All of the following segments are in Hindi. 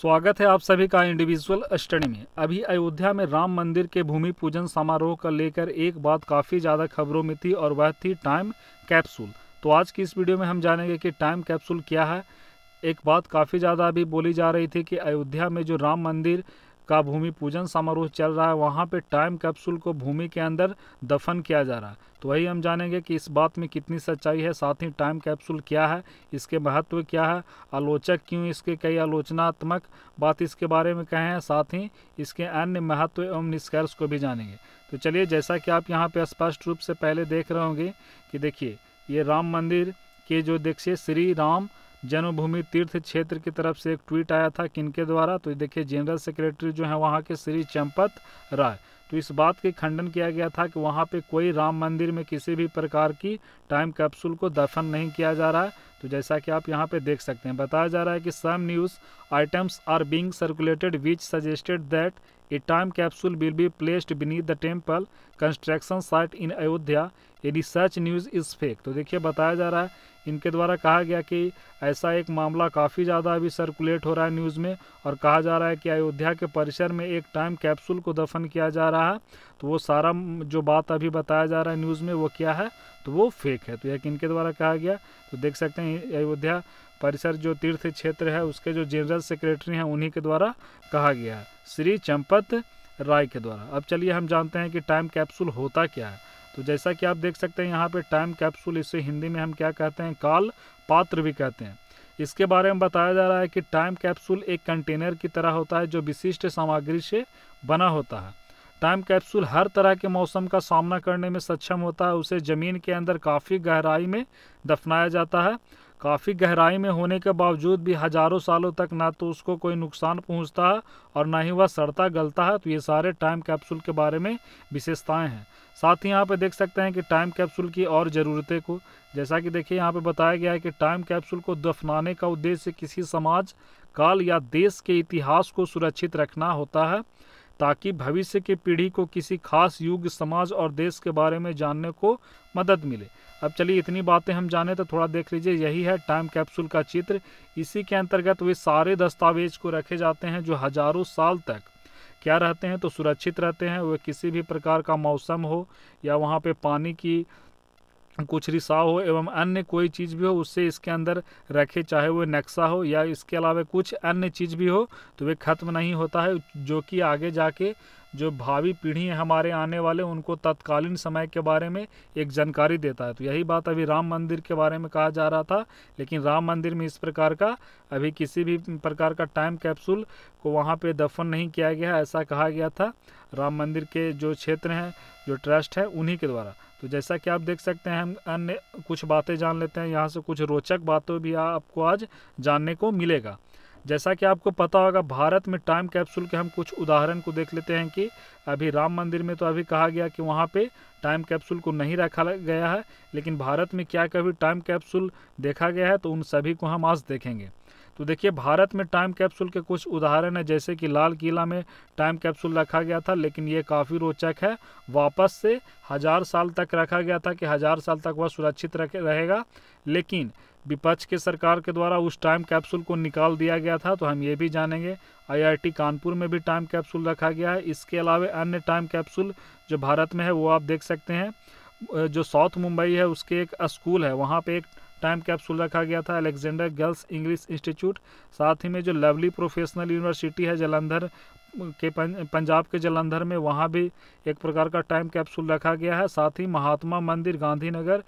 स्वागत है आप सभी का इंडिविजुअल स्टडी में अभी अयोध्या में राम मंदिर के भूमि पूजन समारोह का लेकर एक बात काफ़ी ज़्यादा खबरों में थी और वह थी टाइम कैप्सूल तो आज की इस वीडियो में हम जानेंगे कि टाइम कैप्सूल क्या है एक बात काफ़ी ज़्यादा अभी बोली जा रही थी कि अयोध्या में जो राम मंदिर का भूमि पूजन समारोह चल रहा है वहाँ पे टाइम कैप्सूल को भूमि के अंदर दफन किया जा रहा है तो वही हम जानेंगे कि इस बात में कितनी सच्चाई है साथ ही टाइम कैप्सूल क्या है इसके महत्व क्या है आलोचक क्यों इसके कई आलोचनात्मक बात इसके बारे में कहे हैं साथ ही इसके अन्य महत्व एवं निष्कर्ष को भी जानेंगे तो चलिए जैसा कि आप यहाँ पर स्पष्ट रूप से पहले देख रहे होंगे कि देखिए ये राम मंदिर के जो देखिए श्री राम जन्मभूमि तीर्थ क्षेत्र की तरफ से एक ट्वीट आया था किनके द्वारा तो देखिए जनरल सेक्रेटरी जो है वहाँ के श्री चंपत राय तो इस बात के खंडन किया गया था कि वहाँ पे कोई राम मंदिर में किसी भी प्रकार की टाइम कैप्सूल को दफन नहीं किया जा रहा है तो जैसा कि आप यहाँ पे देख सकते हैं बताया जा रहा है कि some news items are being circulated which suggested that a time capsule will be placed beneath the temple construction site in Ayodhya यदि रिसर्च न्यूज़ इज़ फेक तो देखिए बताया जा रहा है इनके द्वारा कहा गया कि ऐसा एक मामला काफ़ी ज़्यादा अभी सर्कुलेट हो रहा है न्यूज़ में और कहा जा रहा है कि अयोध्या के परिसर में एक टाइम कैप्सूल को दफन किया जा रहा है तो वो सारा जो बात अभी बताया जा रहा है न्यूज़ में वो क्या है तो वो फेक है तो यह किन द्वारा कहा गया तो देख सकते हैं हैं अयोध्या परिसर जो तीर्थ क्षेत्र है उसके जो जनरल सेक्रेटरी हैं उन्हीं के द्वारा कहा गया है श्री चंपत राय के द्वारा अब चलिए हम जानते हैं कि टाइम कैप्सूल होता क्या है तो जैसा कि आप देख सकते हैं यहाँ पे टाइम कैप्सूल इसे हिंदी में हम क्या कहते हैं काल पात्र भी कहते हैं इसके बारे में बताया जा रहा है कि टाइम कैप्सूल एक कंटेनर की तरह होता है जो विशिष्ट सामग्री से बना होता है टाइम कैप्सूल हर तरह के मौसम का सामना करने में सक्षम होता है उसे ज़मीन के अंदर काफ़ी गहराई में दफनाया जाता है काफ़ी गहराई में होने के बावजूद भी हज़ारों सालों तक ना तो उसको कोई नुकसान पहुंचता है और ना ही वह सड़ता गलता है तो ये सारे टाइम कैप्सूल के बारे में विशेषताएं हैं साथ ही यहाँ पे देख सकते हैं कि टाइम कैप्सूल की और ज़रूरतें को जैसा कि देखिए यहाँ पे बताया गया है कि टाइम कैप्सूल को दफनाने का उद्देश्य किसी समाज काल या देश के इतिहास को सुरक्षित रखना होता है ताकि भविष्य की पीढ़ी को किसी खास युग समाज और देश के बारे में जानने को मदद मिले अब चलिए इतनी बातें हम जाने तो थोड़ा देख लीजिए यही है टाइम कैप्सूल का चित्र इसी के अंतर्गत वे सारे दस्तावेज को रखे जाते हैं जो हजारों साल तक क्या रहते हैं तो सुरक्षित रहते हैं वे किसी भी प्रकार का मौसम हो या वहाँ पे पानी की कुछ रिसाव हो एवं अन्य कोई चीज़ भी हो उससे इसके अंदर रखे चाहे वो नक्शा हो या इसके अलावा कुछ अन्य चीज़ भी हो तो वे ख़त्म नहीं होता है जो कि आगे जाके जो भावी पीढ़ी है हमारे आने वाले उनको तत्कालीन समय के बारे में एक जानकारी देता है तो यही बात अभी राम मंदिर के बारे में कहा जा रहा था लेकिन राम मंदिर में इस प्रकार का अभी किसी भी प्रकार का टाइम कैप्सूल को वहाँ पे दफन नहीं किया गया ऐसा कहा गया था राम मंदिर के जो क्षेत्र हैं जो ट्रस्ट है उन्हीं के द्वारा तो जैसा कि आप देख सकते हैं हम अन्य कुछ बातें जान लेते हैं यहाँ से कुछ रोचक बातों भी आपको आज जानने को मिलेगा जैसा कि आपको पता होगा भारत में टाइम कैप्सूल के हम कुछ उदाहरण को देख लेते हैं कि अभी राम मंदिर में तो अभी कहा गया कि वहाँ पे टाइम कैप्सूल को नहीं रखा गया है लेकिन भारत में क्या कभी टाइम कैप्सूल देखा गया है तो उन सभी को हम आज देखेंगे तो देखिए भारत में टाइम कैप्सूल के कुछ उदाहरण हैं जैसे कि लाल किला में टाइम कैप्सूल रखा गया था लेकिन ये काफ़ी रोचक है वापस से हज़ार साल तक रखा गया था कि हज़ार साल तक वह सुरक्षित रहेगा लेकिन विपक्ष के सरकार के द्वारा उस टाइम कैप्सूल को निकाल दिया गया था तो हम ये भी जानेंगे आईआईटी कानपुर में भी टाइम कैप्सूल रखा गया है इसके अलावा अन्य टाइम कैप्सूल जो भारत में है वो आप देख सकते हैं जो साउथ मुंबई है उसके एक स्कूल है वहाँ पे एक टाइम कैप्सूल रखा गया था अलेक्जेंडर गर्ल्स इंग्लिश इंस्टीट्यूट साथ ही में जो लवली प्रोफेशनल यूनिवर्सिटी है जलंधर के पंजाब के जलंधर में वहाँ भी एक प्रकार का टाइम कैप्सूल रखा गया है साथ ही महात्मा मंदिर गांधीनगर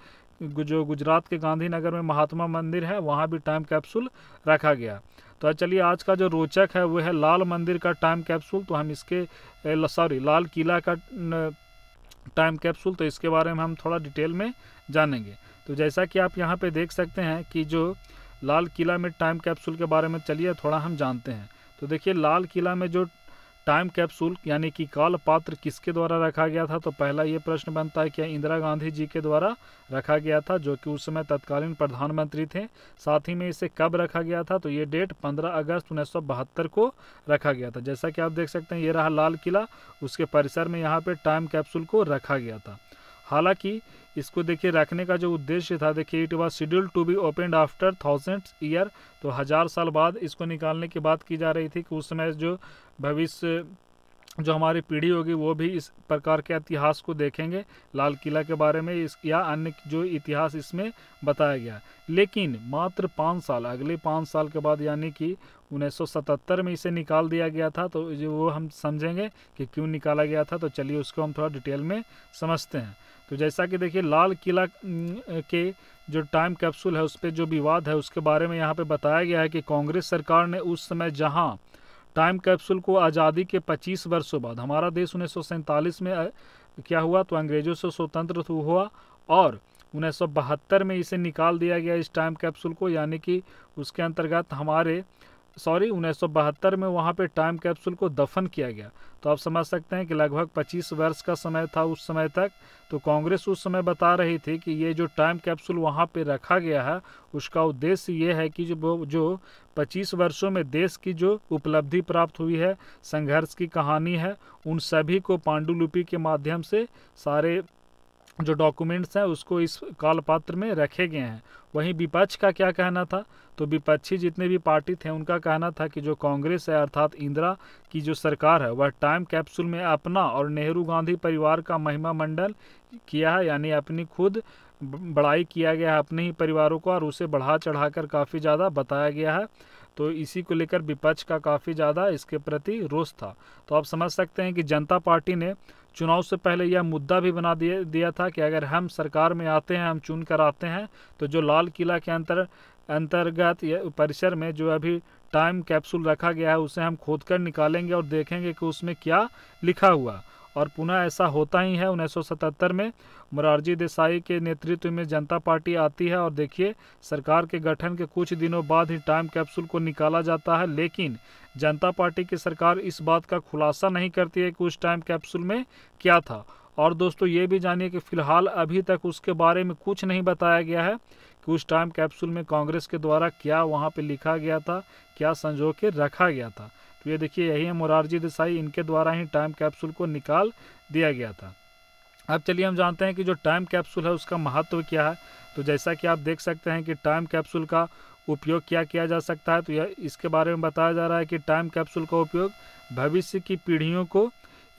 जो गुजरात के गांधीनगर में महात्मा मंदिर है वहाँ भी टाइम कैप्सूल रखा गया तो चलिए आज का जो रोचक है वो है लाल मंदिर का टाइम कैप्सूल तो हम इसके सॉरी लाल किला का टाइम कैप्सूल तो इसके बारे में हम थोड़ा डिटेल में जानेंगे तो जैसा कि आप यहाँ पे देख सकते हैं कि जो लाल किला में टाइम कैप्सूल के बारे में चलिए थोड़ा हम जानते हैं तो देखिए लाल किला में जो टाइम कैप्सूल यानी कि काल पात्र किसके द्वारा रखा गया था तो पहला ये प्रश्न बनता है कि इंदिरा गांधी जी के द्वारा रखा गया था जो कि उस समय तत्कालीन प्रधानमंत्री थे साथ ही में इसे कब रखा गया था तो ये डेट 15 अगस्त उन्नीस को रखा गया था जैसा कि आप देख सकते हैं ये रहा लाल किला उसके परिसर में यहाँ पर टाइम कैप्सूल को रखा गया था हालांकि इसको देखिए रखने का जो उद्देश्य था देखिए it was schedule to be open after thousand year तो हज़ार साल बाद इसको निकालने की बात की जा रही थी कि उस समय जो भविष्य जो हमारी पीढ़ी होगी वो भी इस प्रकार के इतिहास को देखेंगे लाल किला के बारे में इस या अन्य जो इतिहास इसमें बताया गया लेकिन मात्र पाँच साल अगले पाँच साल के बाद यानी कि 1977 में इसे निकाल दिया गया था तो जो वो हम समझेंगे कि क्यों निकाला गया था तो चलिए उसको हम थोड़ा डिटेल में समझते हैं तो जैसा कि देखिए लाल किला के जो टाइम कैप्सूल है उस पर जो विवाद है उसके बारे में यहाँ पे बताया गया है कि कांग्रेस सरकार ने उस समय जहाँ टाइम कैप्सूल को आज़ादी के 25 वर्षों बाद हमारा देश उन्नीस में क्या हुआ तो अंग्रेज़ों से स्वतंत्र तो हुआ और उन्नीस में इसे निकाल दिया गया इस टाइम कैप्सूल को यानी कि उसके अंतर्गत हमारे सॉरी उन्नीस में वहाँ पे टाइम कैप्सूल को दफन किया गया तो आप समझ सकते हैं कि लगभग 25 वर्ष का समय था उस समय तक तो कांग्रेस उस समय बता रही थी कि ये जो टाइम कैप्सूल वहाँ पे रखा गया है उसका उद्देश्य ये है कि जो जो 25 वर्षों में देश की जो उपलब्धि प्राप्त हुई है संघर्ष की कहानी है उन सभी को पांडुलिपि के माध्यम से सारे जो डॉक्यूमेंट्स हैं उसको इस कालपात्र में रखे गए हैं वहीं विपक्ष का क्या कहना था तो विपक्षी जितने भी पार्टी थे उनका कहना था कि जो कांग्रेस है अर्थात इंदिरा की जो सरकार है वह टाइम कैप्सूल में अपना और नेहरू गांधी परिवार का महिमा मंडल किया है यानी अपनी खुद बड़ाई किया गया है अपने ही परिवारों को और उसे बढ़ा चढ़ाकर काफ़ी ज़्यादा बताया गया है तो इसी को लेकर विपक्ष का काफ़ी ज़्यादा इसके प्रति रोष था तो आप समझ सकते हैं कि जनता पार्टी ने चुनाव से पहले यह मुद्दा भी बना दिया दिया था कि अगर हम सरकार में आते हैं हम चुन कर आते हैं तो जो लाल किला के अंतर अंतर्गत परिसर में जो अभी टाइम कैप्सूल रखा गया है उसे हम खोद कर निकालेंगे और देखेंगे कि उसमें क्या लिखा हुआ और पुनः ऐसा होता ही है 1977 में मुरारजी देसाई के नेतृत्व में जनता पार्टी आती है और देखिए सरकार के गठन के कुछ दिनों बाद ही टाइम कैप्सूल को निकाला जाता है लेकिन जनता पार्टी की सरकार इस बात का खुलासा नहीं करती है कि उस टाइम कैप्सूल में क्या था और दोस्तों ये भी जानिए कि फिलहाल अभी तक उसके बारे में कुछ नहीं बताया गया है कि उस टाइम कैप्सूल में कांग्रेस के द्वारा क्या वहाँ पर लिखा गया था क्या संजो के रखा गया था तो ये देखिए यही है मुरारजी देसाई इनके द्वारा ही टाइम कैप्सूल को निकाल दिया गया था अब चलिए हम जानते हैं कि जो टाइम कैप्सूल है उसका महत्व क्या है तो जैसा कि आप देख सकते हैं कि टाइम कैप्सूल का उपयोग क्या किया जा सकता है तो यह इसके बारे में बताया जा रहा है कि टाइम कैप्सूल का उपयोग भविष्य की पीढ़ियों को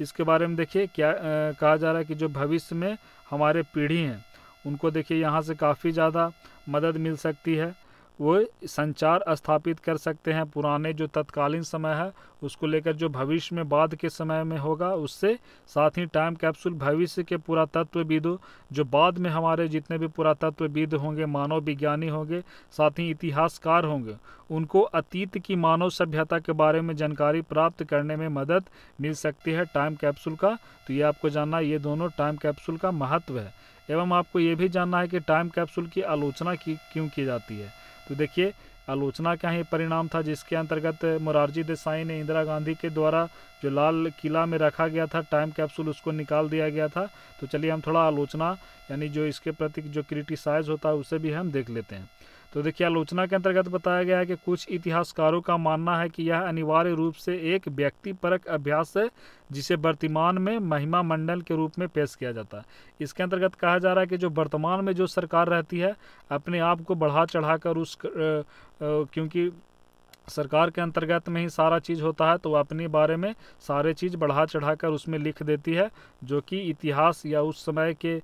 इसके बारे में देखिए क्या आ, कहा जा रहा है कि जो भविष्य में हमारे पीढ़ी हैं उनको देखिए यहाँ से काफ़ी ज़्यादा मदद मिल सकती है वो संचार स्थापित कर सकते हैं पुराने जो तत्कालीन समय है उसको लेकर जो भविष्य में बाद के समय में होगा उससे साथ ही टाइम कैप्सूल भविष्य के पुरातत्वविदों जो बाद में हमारे जितने भी पुरातत्वविद होंगे मानव विज्ञानी होंगे साथ ही इतिहासकार होंगे उनको अतीत की मानव सभ्यता के बारे में जानकारी प्राप्त करने में मदद मिल सकती है टाइम कैप्सूल का तो ये आपको जानना ये दोनों टाइम कैप्सूल का महत्व है एवं आपको ये भी जानना है कि टाइम कैप्सूल की आलोचना की क्यों की जाती है तो देखिए आलोचना का ही परिणाम था जिसके अंतर्गत मुरारजी देसाई ने इंदिरा गांधी के द्वारा जो लाल किला में रखा गया था टाइम कैप्सूल उसको निकाल दिया गया था तो चलिए हम थोड़ा आलोचना यानी जो इसके प्रति जो क्रिटिसाइज होता है उसे भी हम देख लेते हैं तो देखिए आलोचना के अंतर्गत बताया गया है कि कुछ इतिहासकारों का मानना है कि यह अनिवार्य रूप से एक व्यक्ति परक अभ्यास है जिसे वर्तमान में महिमा मंडल के रूप में पेश किया जाता है इसके अंतर्गत कहा जा रहा है कि जो वर्तमान में जो सरकार रहती है अपने आप को बढ़ा कर उस क्योंकि सरकार के अंतर्गत में ही सारा चीज़ होता है तो वह अपने बारे में सारे चीज़ बढ़ा चढ़ाकर उसमें लिख देती है जो कि इतिहास या उस समय के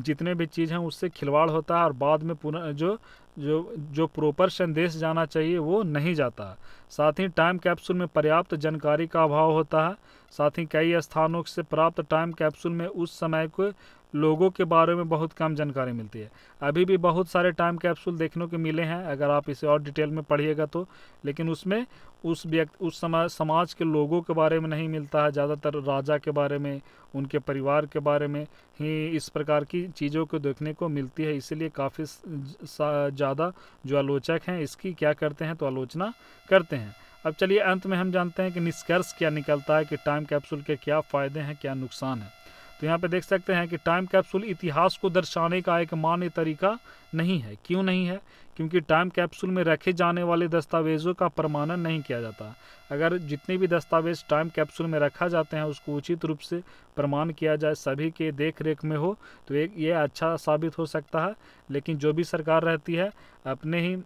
जितने भी चीज़ हैं उससे खिलवाड़ होता है और बाद में पुनः जो जो जो प्रॉपर संदेश जाना चाहिए वो नहीं जाता साथ ही टाइम कैप्सूल में पर्याप्त जानकारी का अभाव होता है साथ ही कई स्थानों से प्राप्त टाइम कैप्सूल में उस समय को लोगों के बारे में बहुत कम जानकारी मिलती है अभी भी बहुत सारे टाइम कैप्सूल देखने को मिले हैं अगर आप इसे और डिटेल में पढ़िएगा तो लेकिन उसमें उस व्यक्ति उस समाज समाज के लोगों के बारे में नहीं मिलता है ज़्यादातर राजा के बारे में उनके परिवार के बारे में ही इस प्रकार की चीज़ों को देखने को मिलती है इसीलिए काफ़ी ज़्यादा जो आलोचक हैं इसकी क्या करते हैं तो आलोचना करते हैं अब चलिए अंत में हम जानते हैं कि निष्कर्ष क्या निकलता है कि टाइम कैप्सूल के क्या फ़ायदे हैं क्या नुकसान है तो यहाँ पे देख सकते हैं कि टाइम कैप्सूल इतिहास को दर्शाने का एक मान्य तरीका नहीं है क्यों नहीं है क्योंकि टाइम कैप्सूल में रखे जाने वाले दस्तावेज़ों का प्रमाणन नहीं किया जाता अगर जितने भी दस्तावेज टाइम कैप्सूल में रखा जाते हैं उसको उचित रूप से प्रमाण किया जाए सभी के देख रेख में हो तो एक ये अच्छा साबित हो सकता है लेकिन जो भी सरकार रहती है अपने ही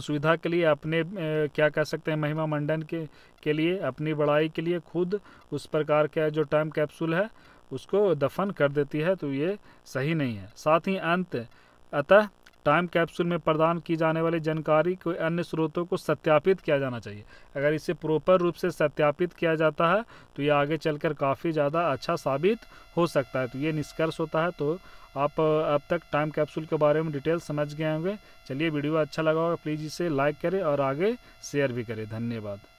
सुविधा के लिए अपने क्या कह सकते हैं महिमा मंडन के के लिए अपनी बढ़ाई के लिए खुद उस प्रकार का जो टाइम कैप्सूल है उसको दफन कर देती है तो ये सही नहीं है साथ ही अंत अतः टाइम कैप्सूल में प्रदान की जाने वाली जानकारी को अन्य स्रोतों को सत्यापित किया जाना चाहिए अगर इसे प्रॉपर रूप से सत्यापित किया जाता है तो ये आगे चलकर काफ़ी ज़्यादा अच्छा साबित हो सकता है तो ये निष्कर्ष होता है तो आप अब तक टाइम कैप्सूल के बारे में डिटेल समझ गए होंगे चलिए वीडियो अच्छा लगा होगा प्लीज़ इसे लाइक करें और आगे शेयर भी करें धन्यवाद